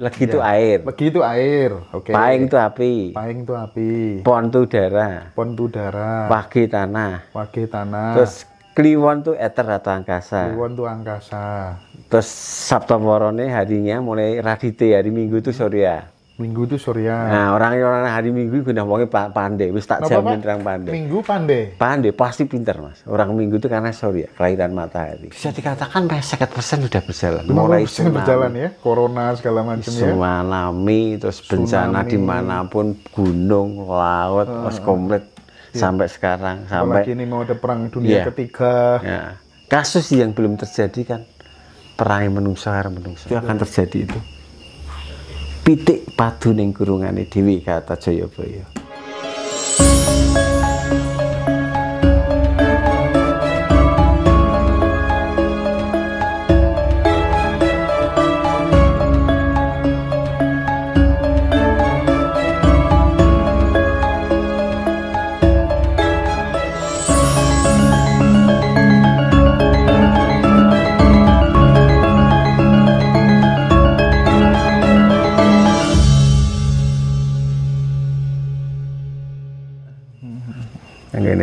Legi itu ya. air. Legi itu air. Oke. Okay. Paing itu api. Paing itu api. Pon itu udara. Pon itu udara. Wage tanah. Wage tanah. Terus Kliwon itu eter atau angkasa. Kliwon itu angkasa. Terus Sabtu Morone harinya mulai Radite hari Minggu itu Surya. Minggu itu surya. Nah, orang orang hari Minggu udah wonge pandai, wis tak jamin orang pandai. Minggu pandai. Pandai pasti pintar, Mas. Orang Minggu itu karena surya, kelahiran matahari. Bisa dikatakan persen sudah berjalan. Mulai tsunami, berjalan ya, corona segala macam ya. Tsunami terus bencana di dimanapun, gunung, laut, uh, uh. komplit yeah. sampai sekarang sampai Apalagi ini mau ada perang dunia yeah. ketiga. Yeah. Kasus yang belum terjadi kan perang menungsa, menungsa. itu akan terjadi itu pitik padu ning gurungane Dewi joyo Jayabaya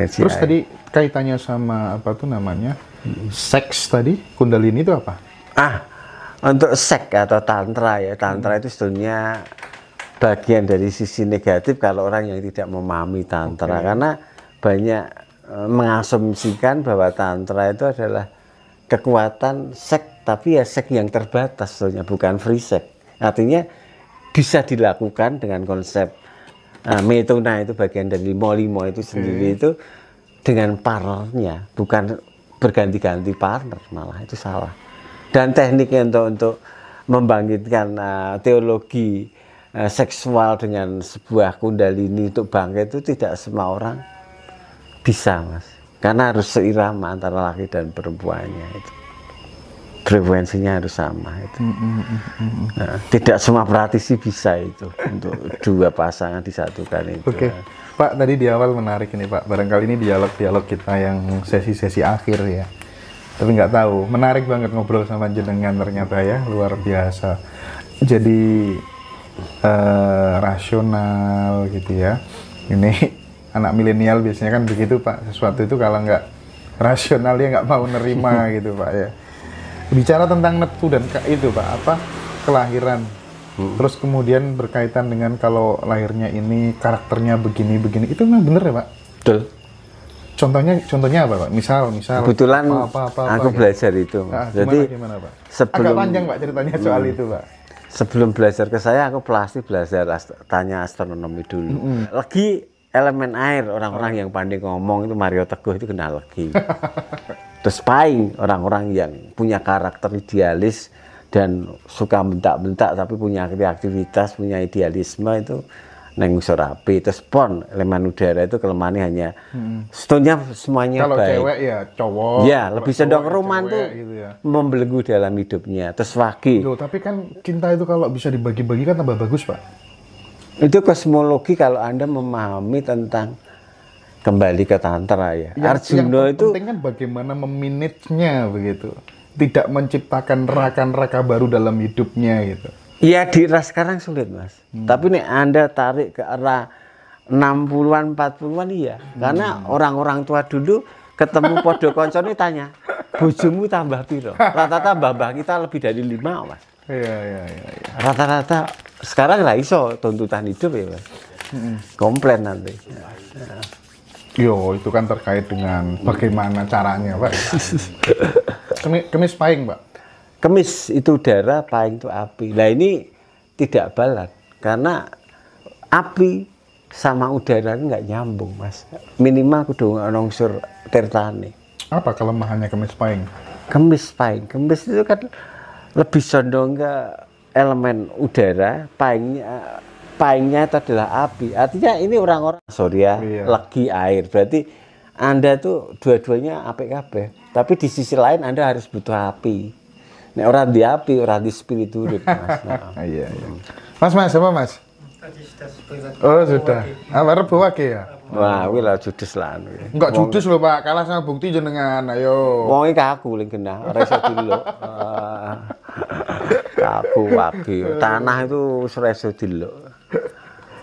terus air. tadi kaitannya sama apa tuh namanya seks tadi kundalini itu apa ah untuk seks atau tantra ya tantra itu sebenarnya bagian dari sisi negatif kalau orang yang tidak memahami tantra okay. karena banyak eh, mengasumsikan bahwa tantra itu adalah kekuatan seks tapi ya seks yang terbatas sebenarnya bukan free seks artinya bisa dilakukan dengan konsep uh, metona itu bagian dari limo-limo itu sendiri hmm. itu dengan partnernya, bukan berganti-ganti partner malah itu salah. Dan tekniknya untuk untuk membangkitkan uh, teologi uh, seksual dengan sebuah kundalini untuk bangkit itu tidak semua orang bisa, Mas. Karena harus seirama antara laki dan perempuannya itu frekuensinya harus sama itu. Mm, mm, mm, nah, tidak semua praktisi bisa itu untuk dua pasangan disatukan itu. Oke. Okay. Pak, tadi di awal menarik ini Pak. Barangkali ini dialog-dialog kita yang sesi-sesi akhir ya. Tapi nggak tahu, menarik banget ngobrol sama jenengan ternyata ya, luar biasa. Jadi eh, rasional gitu ya. Ini anak milenial biasanya kan begitu Pak. Sesuatu itu kalau nggak rasional ya nggak mau nerima gitu Pak ya bicara tentang neptu dan itu pak apa kelahiran hmm. terus kemudian berkaitan dengan kalau lahirnya ini karakternya begini begini itu memang bener ya pak betul contohnya contohnya apa pak misal misal kebetulan apa, apa, apa, apa, aku apa, gitu. belajar itu nah, jadi gimana, pak? sebelum agak panjang pak ceritanya soal hmm. itu pak sebelum belajar ke saya aku pasti belajar ast tanya astronomi dulu -hmm. lagi elemen air orang-orang oh. yang pandai ngomong itu Mario Teguh itu kenal lagi despise orang-orang yang punya karakter idealis dan suka bentak-bentak tapi punya kreativitas, punya idealisme itu neng surapi terus pon elemen udara itu kelemahannya hanya hmm. sebetulnya semuanya kalau baik. cewek ya cowok ya lebih sedang ya roman tuh gitu ya. membelenggu dalam hidupnya terus wagi tapi kan cinta itu kalau bisa dibagi-bagi kan tambah bagus pak itu kosmologi kalau anda memahami tentang kembali ke tantra ya. Yang, Arjuna yang itu penting kan bagaimana meminitnya begitu. Tidak menciptakan rakan-rakan baru dalam hidupnya gitu. Iya di era sekarang sulit mas. Hmm. Tapi nih anda tarik ke era 60-an 40-an iya. Hmm. Karena orang-orang tua dulu ketemu podo ini tanya, bojomu tambah piro? Rata-rata babah kita lebih dari lima mas. Iya iya iya. Ya. Rata-rata sekarang lah iso tuntutan hidup ya mas. Hmm. Komplain nanti. Ya. Yo, itu kan terkait dengan bagaimana caranya, Pak. kemis, kemis pahing, Pak. Kemis itu udara, pahing itu api. Nah, ini tidak balat karena api sama udara nggak nyambung, Mas. Minimal kudu ana unsur tertani. Apa kelemahannya kemis pahing? Kemis pahing. Kemis itu kan lebih condong ke elemen udara, pahingnya pahingnya itu adalah api. Artinya ini orang-orang sorry ya, iya. legi air. Berarti Anda tuh dua-duanya api kabeh. Tapi di sisi lain Anda harus butuh api. Nek orang di api, orang di spiritual. Mas. Nah. Mas, Mas, apa Mas? Oh sudah Oh, sudah. Apa ya? Wah, kuwi lah judes lah. Anu ya. Enggak judes loh Pak. Kalah sama bukti jenengan. Ayo. Mau ini kaku ling kena, ora iso dilok. Ah. Kaku wakil, Tanah itu ora iso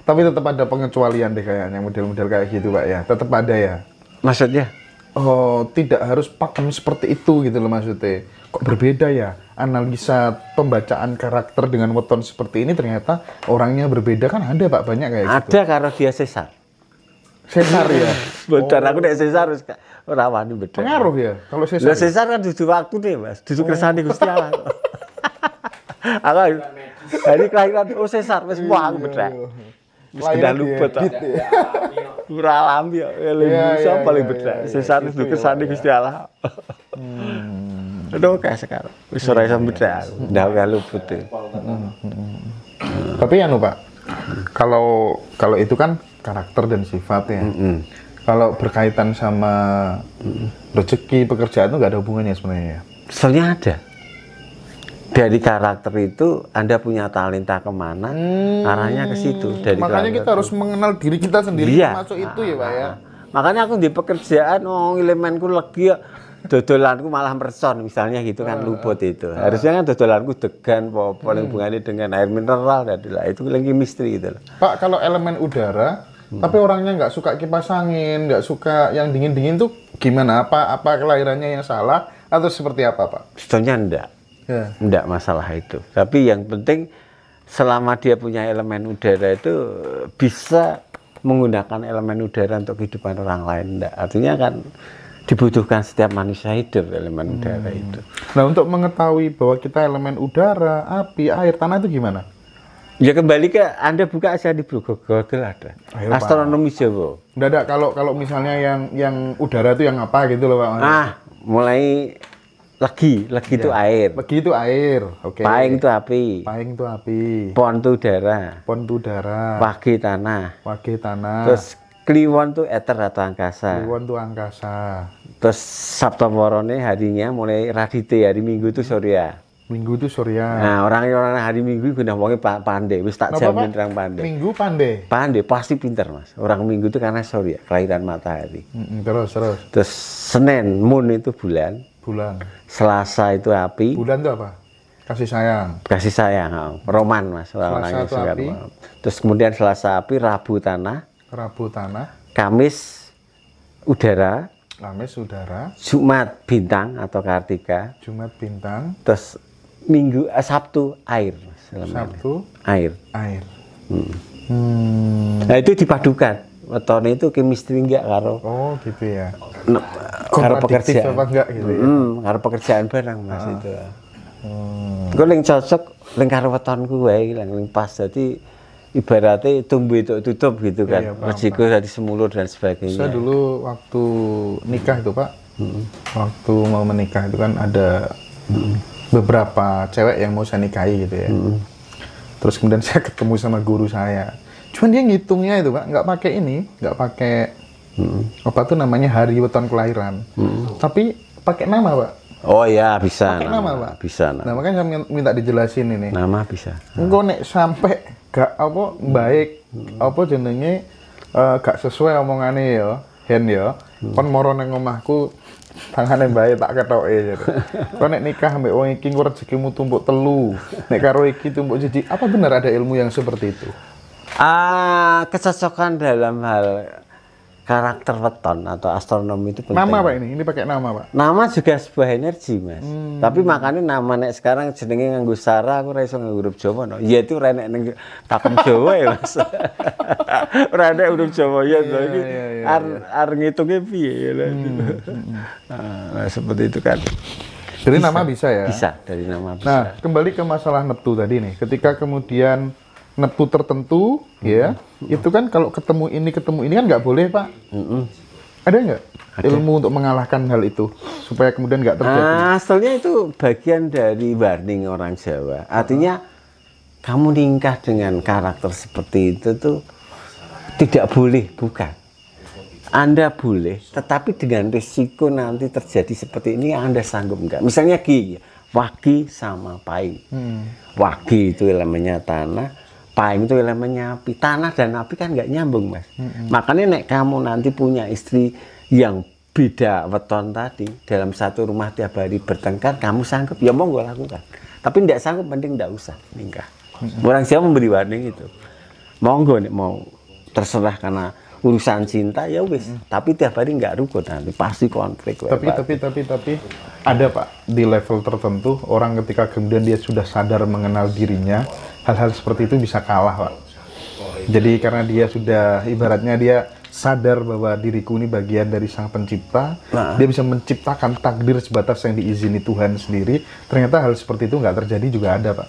tapi tetap ada pengecualian deh kayaknya model-model kayak gitu pak ya. Tetap ada ya. Maksudnya? Oh, tidak harus pakem seperti itu gitu loh maksudnya. Kok berbeda ya? Analisa pembacaan karakter dengan weton seperti ini ternyata orangnya berbeda kan ada pak banyak kayak ada gitu. Ada karena dia sesar. Sesar ya. Bener, oh. aku tidak Sesar harus rawan wani bener. Pengaruh ya kalau Sesar. nah, Sesar ya? kan dudu waktu nih, Mas. Dudu oh. kersane Gusti Allah. aku hari kelahiran oh Sesar mas wah aku iya, bener sudah lupa tak. Ora lambi ya, ya Lebih iya, iso iya, paling iya, beda. Sesat itu kesane Gusti Allah. Aduh kayak sekarang. Wis ora iso dah Ndak wae luput. Ya. Tapi anu Pak, kalau kalau itu kan karakter dan sifat ya. Kalau berkaitan sama rezeki pekerjaan itu nggak ada hubungannya sebenarnya ya. Soalnya ada dari karakter itu Anda punya talenta kemana hmm. arahnya ke situ dari makanya kita itu. harus mengenal diri kita sendiri iya. masuk itu ya Pak ya ah, ah. makanya aku di pekerjaan oh elemenku ya, dodolanku malah mercon misalnya gitu kan uh, itu harusnya kan dodolanku degan po, paling hubungannya hmm. dengan air mineral dan lah itu lagi misteri gitu loh Pak kalau elemen udara hmm. tapi orangnya nggak suka kipas angin nggak suka yang dingin dingin tuh gimana apa apa kelahirannya yang salah atau seperti apa Pak? Sebetulnya enggak yeah. masalah itu tapi yang penting selama dia punya elemen udara itu bisa menggunakan elemen udara untuk kehidupan orang lain enggak artinya kan dibutuhkan setiap manusia hidup elemen udara hmm. udara itu nah untuk mengetahui bahwa kita elemen udara api air tanah itu gimana Ya kembali ke Anda buka aja di Google ada. Ayo, Astronomi Pak. Jawa. Enggak ada kalau kalau misalnya yang yang udara itu yang apa gitu loh Pak. Ah, mulai Legi, legi itu ya. air. Legi itu air. Oke. Okay. Paing itu api. Paing itu api. Pon itu udara. Pon itu udara. Wage tanah. Wage tanah. Terus Kliwon itu eter atau angkasa. Kliwon itu angkasa. Terus Sabtu Morone harinya mulai Radite hari Minggu itu Surya. Minggu itu Surya. Nah, orang-orang hari Minggu gue udah wonge pandai, wis tak jamin orang pandai. Minggu pandai. Pandai pasti pinter, Mas. Orang Minggu itu karena Surya, kelahiran matahari. Mm -hmm, terus terus. Terus Senin, Moon itu bulan. Bulan. Selasa itu api. Bulan itu apa? Kasih sayang. Kasih sayang. Oh. Roman mas. Selasa itu api. Terus kemudian Selasa api, Rabu tanah. Rabu tanah. Kamis udara. Kamis udara. Jumat bintang atau Kartika. Jumat bintang. Terus Minggu eh, Sabtu air. Mas, Sabtu air. Air. Hmm. Hmm. Nah itu dipadukan Weton itu chemistry enggak karo oh gitu ya no, karo pekerjaan apa enggak gitu ya hmm, karo pekerjaan barang mas ah. itu hmm. gue link cocok link karo wetonku wae link pas jadi ibaratnya tumbuh itu tutup gitu iya, kan iya, resiko dari semulur dan sebagainya saya dulu waktu nikah itu pak hmm. waktu mau menikah itu kan ada hmm. beberapa cewek yang mau saya nikahi gitu ya hmm. terus kemudian saya ketemu sama guru saya cuman dia ngitungnya itu pak nggak pakai ini nggak pakai hmm. apa tuh namanya hari weton kelahiran hmm. tapi pakai nama pak oh iya bisa pakai nama, pak bisa nama. nah makanya saya minta dijelasin ini nama bisa enggak nek sampai gak apa baik hmm. apa jenenge uh, gak sesuai omongannya ya Hen ya hmm. kon moro nang omahku yang baik tak ketok ya kau nek nikah ambek wong iki rezekimu tumbuk telu nek karo iki tumbuk jadi apa benar ada ilmu yang seperti itu Ah, kecocokan dalam hal karakter weton atau astronomi itu penting. Nama pak ini, ini pakai nama pak. Nama juga sebuah energi mas. Hmm. Tapi makanya nama nek sekarang jenenge nganggo sara, aku raiso nganggo huruf Jawa no. Ya itu renek neng pakem Jawa ya mas. renek huruf Jawa ya yeah, Yeah, yeah, ar yeah. ar ngitungnya piye ya hmm. Gitu. hmm, hmm. Ah, nah, seperti itu kan. Dari bisa. nama bisa ya? Bisa, dari nama nah, bisa. Nah, kembali ke masalah neptu tadi nih. Ketika kemudian neptu tertentu hmm. ya hmm. itu kan kalau ketemu ini ketemu ini kan nggak boleh pak hmm. ada nggak ilmu untuk mengalahkan hal itu supaya kemudian nggak terjadi ah, asalnya itu bagian dari warning orang Jawa artinya hmm. kamu nikah dengan karakter seperti itu tuh tidak boleh bukan anda boleh, tetapi dengan risiko nanti terjadi seperti ini, Anda sanggup nggak? Misalnya Ki, Wagi sama Pai. Hmm. Wagi itu elemennya tanah, pahing itu elemennya api tanah dan api kan nggak nyambung mas mm-hmm. makanya nek kamu nanti punya istri yang beda weton tadi dalam satu rumah tiap hari bertengkar kamu sanggup ya mau gue lakukan tapi tidak sanggup mending tidak usah nikah mm-hmm. orang siapa memberi warning itu monggo nih mau terserah karena urusan cinta ya wis hmm. tapi tiap hari nggak rukun nanti pasti konflik tapi tapi tapi tapi tapi ada pak di level tertentu orang ketika kemudian dia sudah sadar mengenal dirinya hal-hal seperti itu bisa kalah pak jadi karena dia sudah ibaratnya dia sadar bahwa diriku ini bagian dari sang pencipta, nah. dia bisa menciptakan takdir sebatas yang diizini Tuhan sendiri. Ternyata hal seperti itu nggak terjadi juga ada, Pak.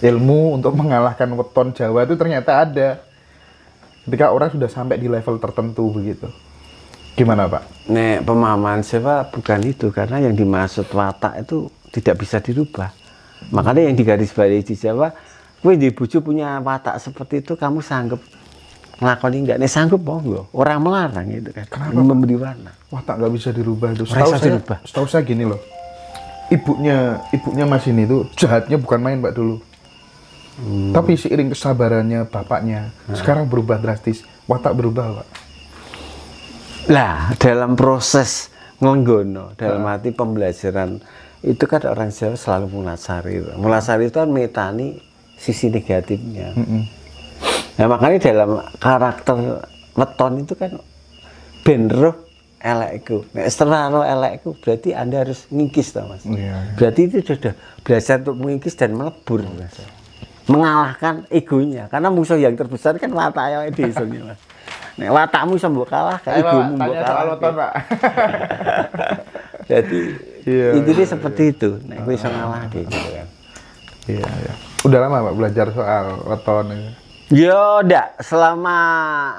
Ilmu untuk mengalahkan weton Jawa itu ternyata ada ketika orang sudah sampai di level tertentu begitu gimana pak? Nek pemahaman saya bukan itu karena yang dimaksud watak itu tidak bisa dirubah makanya yang digarisbawahi di Jawa kue di bucu punya watak seperti itu kamu sanggup ngelakoni enggak nih sanggup monggo orang melarang gitu kan Kenapa, memberi warna watak nggak bisa dirubah itu setahu saya, dirubah. setahu saya gini loh ibunya ibunya Mas ini tuh jahatnya bukan main Pak dulu Hmm. Tapi seiring kesabarannya bapaknya, hmm. sekarang berubah drastis, watak berubah, Pak. Lah, dalam proses ngonggono, dalam hati hmm. hati pembelajaran itu kan orang Jawa selalu mulasari. Mulasari itu kan metani sisi negatifnya. Hmm. Nah, makanya dalam karakter weton itu kan benro elekku. Nek seterano elekku berarti Anda harus ngikis toh Mas. Yeah, iya. Berarti itu sudah belajar untuk mengikis dan melebur mengalahkan egonya karena musuh yang terbesar kan wataknya di mas nek watakmu iso mbok kalah kayak egomu mbok kalah loton pak jadi iya, intinya seperti itu nek kowe iso ngalah gitu kan iya iya udah lama pak belajar soal weton Ya ndak, selama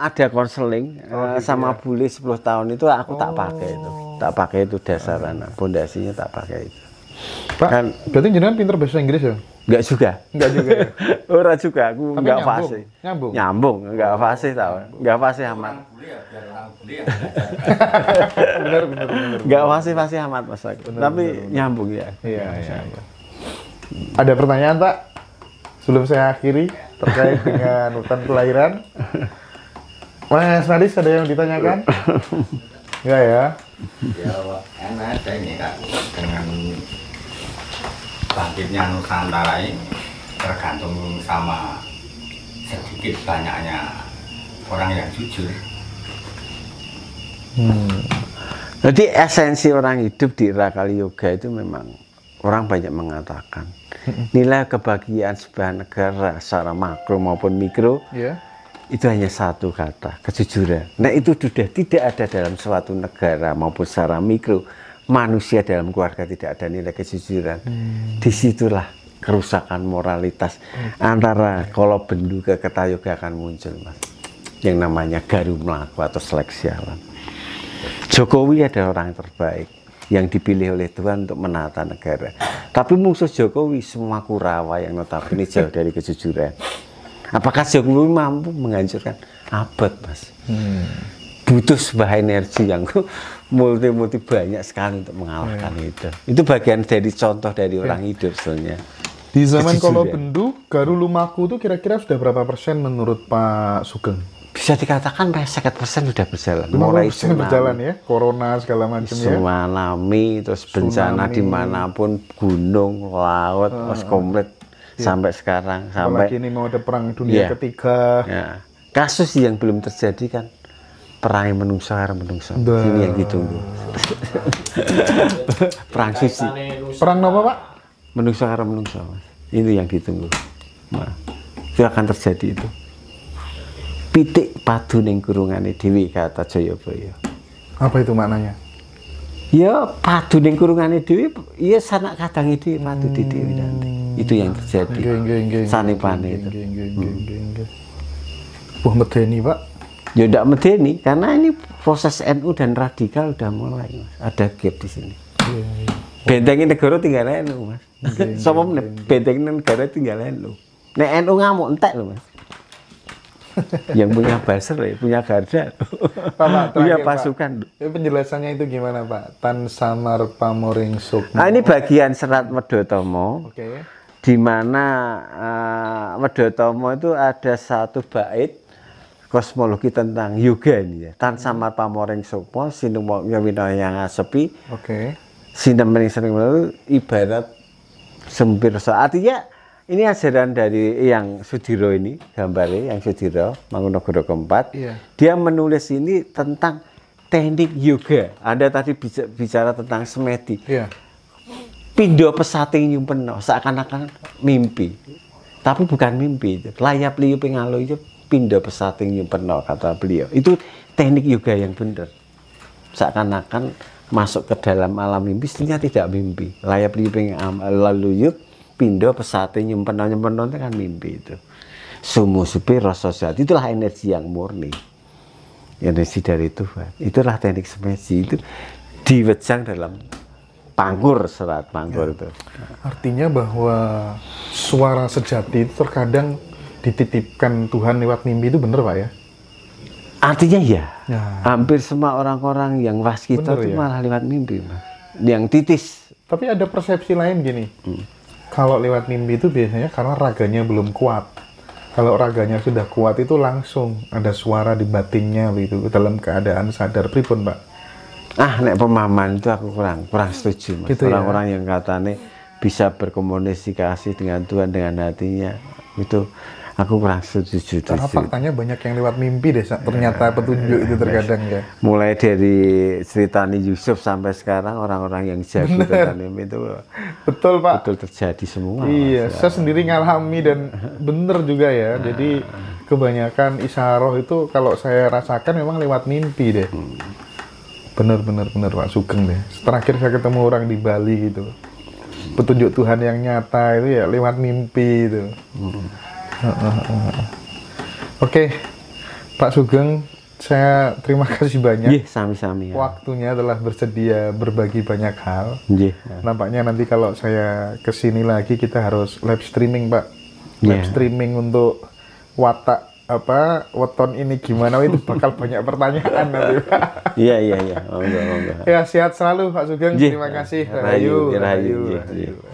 ada konseling oh, eh, gitu sama ya? bule 10 tahun itu aku oh. tak pakai itu. Tak pakai itu dasarannya, pondasinya tak pakai itu. Pak, kan, berarti jenengan pinter bahasa Inggris ya? Enggak juga. Enggak juga. Ya? Ora juga, aku Tapi enggak nyambung. fase. Nyambung. Nyambung, enggak fase tau. Enggak fasih amat. bener, bener, bener. Enggak fase-fase amat Mas Tapi bener, bener. nyambung ya. Iya, iya, iya. Ada pertanyaan, Pak? Sebelum saya akhiri terkait dengan hutan kelahiran. Mas Nadis ada yang ditanyakan? Enggak ya? Ya, enak saya ini, Kak dengan bangkitnya Nusantara ini tergantung sama sedikit banyaknya orang yang jujur. Hmm. Jadi esensi orang hidup di kali Yoga itu memang orang banyak mengatakan nilai kebahagiaan sebuah negara secara makro maupun mikro yeah. itu hanya satu kata kejujuran. Nah itu sudah tidak ada dalam suatu negara maupun secara mikro manusia dalam keluarga tidak ada nilai kejujuran, hmm. disitulah kerusakan moralitas hmm. antara kalau bendu ke ketayoga akan muncul mas. Yang namanya garu melaku atau seleksi alam. Jokowi adalah orang terbaik yang dipilih oleh Tuhan untuk menata negara. Tapi musuh Jokowi semua kurawa yang notabene jauh dari kejujuran. Apakah Jokowi mampu menghancurkan abad, Mas? Hmm butuh sebuah energi yang multi-multi banyak sekali untuk mengalahkan yeah. itu. Itu bagian dari contoh dari yeah. orang iya. hidup sebenarnya. Di zaman kalau ya. bendu, Garu Lumaku itu kira-kira sudah berapa persen menurut Pak Sugeng? Bisa dikatakan 50 persen sudah berjalan. Mulai tsunami, berjalan ya, corona segala macam ya. Tsunami, terus bencana dimanapun, gunung, laut, uh, komplit iya. sampai sekarang. Sampai Apalagi ini mau ada perang dunia yeah. ketiga. Yeah. Kasus yang belum terjadi kan Gitu, perang menungsa karo menungsa Ini yang gitu. perang sisi. Perang apa, Pak? menungsa karo menungsa Mas. Itu yang ditunggu. Nah, itu akan terjadi itu. Pitik padu ning kurungane dhewe kata Jayabaya. Apa itu maknanya? Ya padu ning kurungane dhewe, ya sanak kadang itu padu di dhewe hmm. nanti. Itu yang terjadi. Sanipane itu. Buah medeni, Pak ya tidak medeni karena ini proses NU dan radikal sudah mulai mas ada gap di sini iya, iya. bentengin negara tinggal NU mas sama iya, bentengin negara tinggal NU Nek NU ngamuk entek loh mas yang punya buzzer ya, punya garda Pak, punya pasukan Pak, penjelasannya itu gimana Pak Tan Samar Pamoring Sukmo nah, ini bagian serat Medotomo okay. di mana uh, Medotomo itu ada satu bait kosmologi tentang yoga ini ya. Tan samar pamoreng sopo sinumok ya yang sepi. Oke. Okay. Sinemering sering ibarat sempir so. Artinya ini ajaran dari yang Sudiro ini gambarnya yang Sudiro Mangunagoro keempat. Yeah. Dia menulis ini tentang teknik yoga. Anda tadi bicara tentang semedi Yeah. Pindo pesating nyumpeno seakan-akan mimpi. Tapi bukan mimpi Layap liup ngalo itu pindah pesating yang penuh kata beliau itu teknik yoga yang benar seakan-akan masuk ke dalam alam mimpi sebenarnya tidak mimpi layap liping lalu yuk pindah pesating yang penuh yang penuh itu kan mimpi itu sumu supir rasa itulah energi yang murni energi dari Tuhan itulah teknik semesi itu diwejang dalam pangkur serat pangkur ya. itu artinya bahwa suara sejati itu terkadang dititipkan Tuhan lewat mimpi itu benar pak ya? Artinya iya. Ya. Hampir semua orang-orang yang waskita itu ya? malah lewat mimpi, mas. Yang titis. Tapi ada persepsi lain gini. Hmm. Kalau lewat mimpi itu biasanya karena raganya belum kuat. Kalau raganya sudah kuat itu langsung ada suara di batinnya begitu dalam keadaan sadar pripun, Pak. Ah, nek pemahaman itu aku kurang kurang setuju, Mas. Gitu ya? Orang-orang ya? yang katanya bisa berkomunikasi dengan Tuhan dengan hatinya itu aku merasa setuju karena faktanya banyak yang lewat mimpi deh ternyata ya. petunjuk itu terkadang ya mulai dari nih Yusuf sampai sekarang orang-orang yang jago tentang mimpi itu betul pak betul terjadi semua iya saya sendiri ngalami dan bener juga ya nah. jadi ah. kebanyakan isaroh itu kalau saya rasakan memang lewat mimpi deh hmm. bener bener bener pak Sugeng deh terakhir saya ketemu orang di Bali gitu petunjuk Tuhan yang nyata itu ya lewat mimpi itu hmm Oke, okay. Pak Sugeng, saya terima kasih banyak. Yeah, sami-sami. Ya. Waktunya telah bersedia berbagi banyak hal. Yeah. Ya. Nampaknya nanti kalau saya kesini lagi kita harus live streaming, Pak. Yeah. Live streaming untuk watak apa weton ini gimana itu bakal banyak pertanyaan nanti Pak. Iya iya iya. Ya sehat selalu Pak Sugeng. Terima kasih. rayu rayu, rayu, rayu. rahayu.